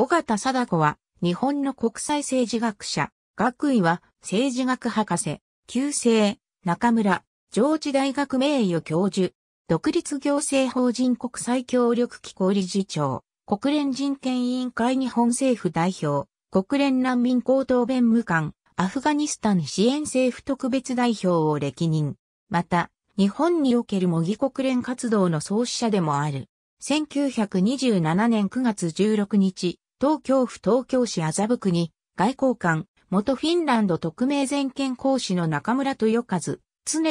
尾形貞子は、日本の国際政治学者、学位は政治学博士、旧制、中村、上智大学名誉教授、独立行政法人国際協力機構理事長、国連人権委員会日本政府代表、国連難民高等弁務官、アフガニスタン支援政府特別代表を歴任。また、日本における模擬国連活動の創始者でもある。1927年9月16日、東京府東京市麻布区に、外交官、元フィンランド特命全権講師の中村豊和、常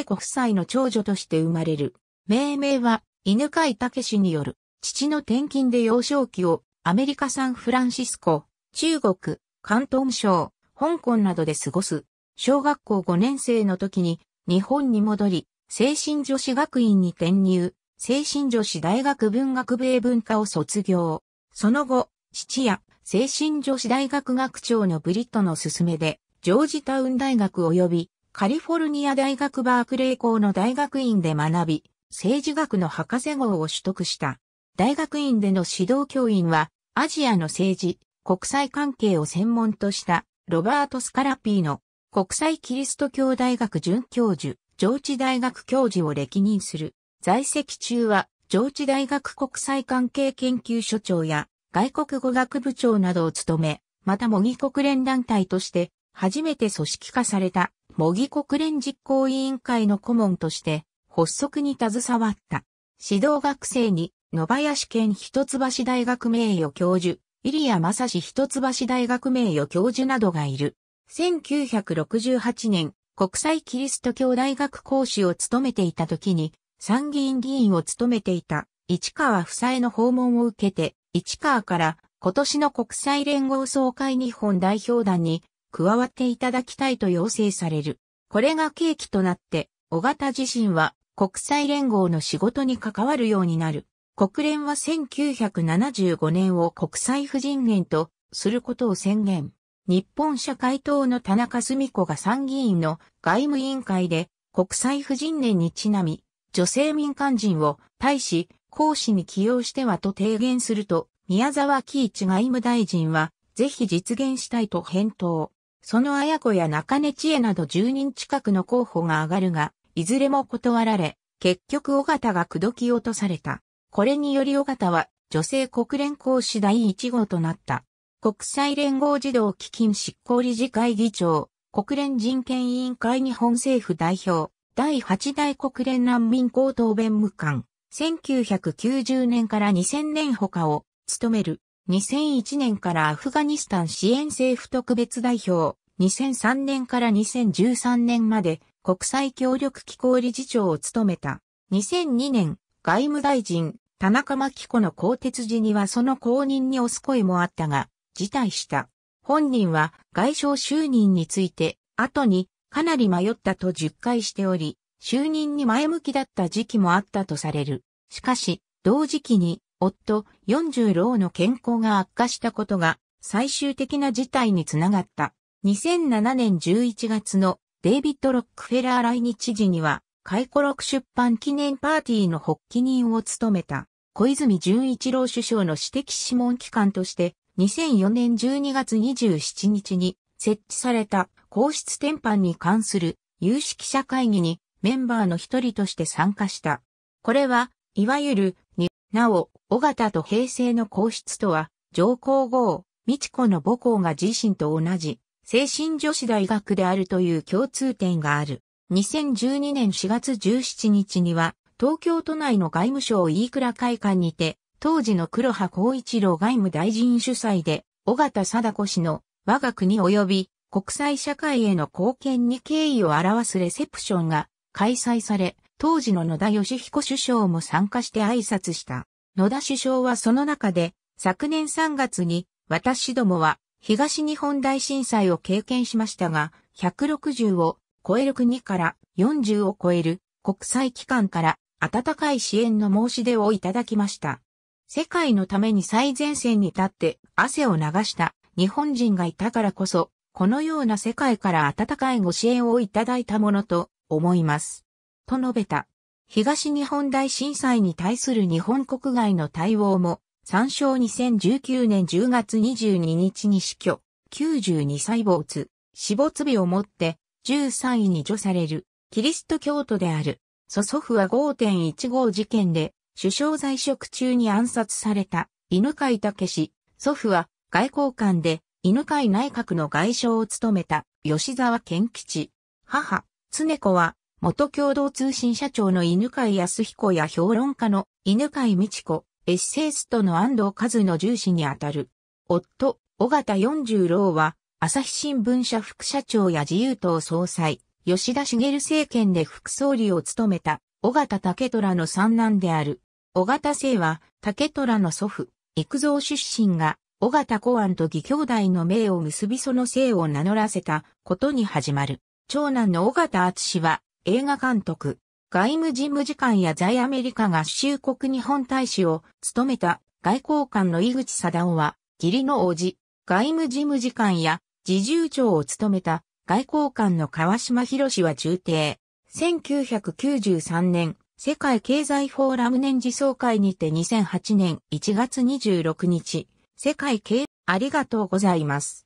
子夫妻の長女として生まれる。命名は、犬飼武による、父の転勤で幼少期を、アメリカサンフランシスコ、中国、関東省、香港などで過ごす。小学校5年生の時に、日本に戻り、精神女子学院に転入、精神女子大学文学部英文化を卒業。その後、父や精神女子大学学長のブリットの勧めで、ジョージタウン大学及びカリフォルニア大学バークレー校の大学院で学び、政治学の博士号を取得した。大学院での指導教員は、アジアの政治、国際関係を専門としたロバート・スカラピーの国際キリスト教大学准教授、上智大学教授を歴任する。在籍中は、上智大学国際関係研究所長や外国語学部長などを務め、また模擬国連団体として初めて組織化された模擬国連実行委員会の顧問として発足に携わった。指導学生に野林県一橋大学名誉教授、入谷正史一橋大学名誉教授などがいる。1968年、国際キリスト教大学講師を務めていた時に、参議院議員を務めていた市川夫妻の訪問を受けて、市川から今年の国際連合総会日本代表団に加わっていただきたいと要請される。これが契機となって、小型自身は国際連合の仕事に関わるようになる。国連は1975年を国際婦人年とすることを宣言。日本社会党の田中澄子が参議院の外務委員会で国際婦人年にちなみ、女性民間人を対し講師に起用してはと提言すると、宮沢喜一外務大臣は、ぜひ実現したいと返答。その綾子や中根知恵など10人近くの候補が上がるが、いずれも断られ、結局尾形が口説き落とされた。これにより尾形は女性国連公使第1号となった。国際連合児童基金執行理事会議長、国連人権委員会日本政府代表、第8代国連難民高等弁務官、1990年から2000年他を務める。2001年からアフガニスタン支援政府特別代表。2003年から2013年まで国際協力機構理事長を務めた。2002年、外務大臣、田中真子の更迭時にはその後任に押す声もあったが、辞退した。本人は外相就任について、後にかなり迷ったと述回しており、就任に前向きだった時期もあったとされる。しかし、同時期に、夫、四十郎の健康が悪化したことが、最終的な事態につながった。2007年11月のデイビッド・ロックフェラー来日時には、回顧録出版記念パーティーの発起人を務めた、小泉純一郎首相の私的諮問機関として、2004年12月27日に設置された皇室転換に関する有識者会議にメンバーの一人として参加した。これは、いわゆる、に、なお、尾形と平成の皇室とは、上皇后、美智子の母校が自身と同じ、精神女子大学であるという共通点がある。2012年4月17日には、東京都内の外務省飯倉会館にて、当時の黒羽光一郎外務大臣主催で、尾形貞子氏の我が国及び国際社会への貢献に敬意を表すレセプションが開催され、当時の野田義彦首相も参加して挨拶した。野田首相はその中で、昨年3月に、私どもは東日本大震災を経験しましたが、160を超える国から40を超える国際機関から温かい支援の申し出をいただきました。世界のために最前線に立って汗を流した日本人がいたからこそ、このような世界から温かいご支援をいただいたものと思います。と述べた。東日本大震災に対する日本国外の対応も、参照2019年10月22日に死去、92歳没、死没日をもって、13位に除される、キリスト教徒である、祖祖父は5.15事件で、首相在職中に暗殺された、犬飼武氏、祖父は外交官で、犬飼内閣の外相を務めた、吉沢健吉、母、常子は、元共同通信社長の犬飼康彦や評論家の犬飼道子、エッセイストの安藤和の重視にあたる。夫、尾形四十郎は、朝日新聞社副社長や自由党総裁、吉田茂政権で副総理を務めた、尾形竹虎の三男である。尾形姓は、竹虎の祖父、育造出身が、尾形公安と義兄弟の命を結びその姓を名乗らせたことに始まる。長男の尾形厚は映画監督、外務事務次官や在アメリカ合衆国日本大使を務めた外交官の井口貞夫は、義理の王子、外務事務次官や自重長を務めた外交官の川島博は中帝。1993年、世界経済フォーラム年次総会にて2008年1月26日、世界経、ありがとうございます。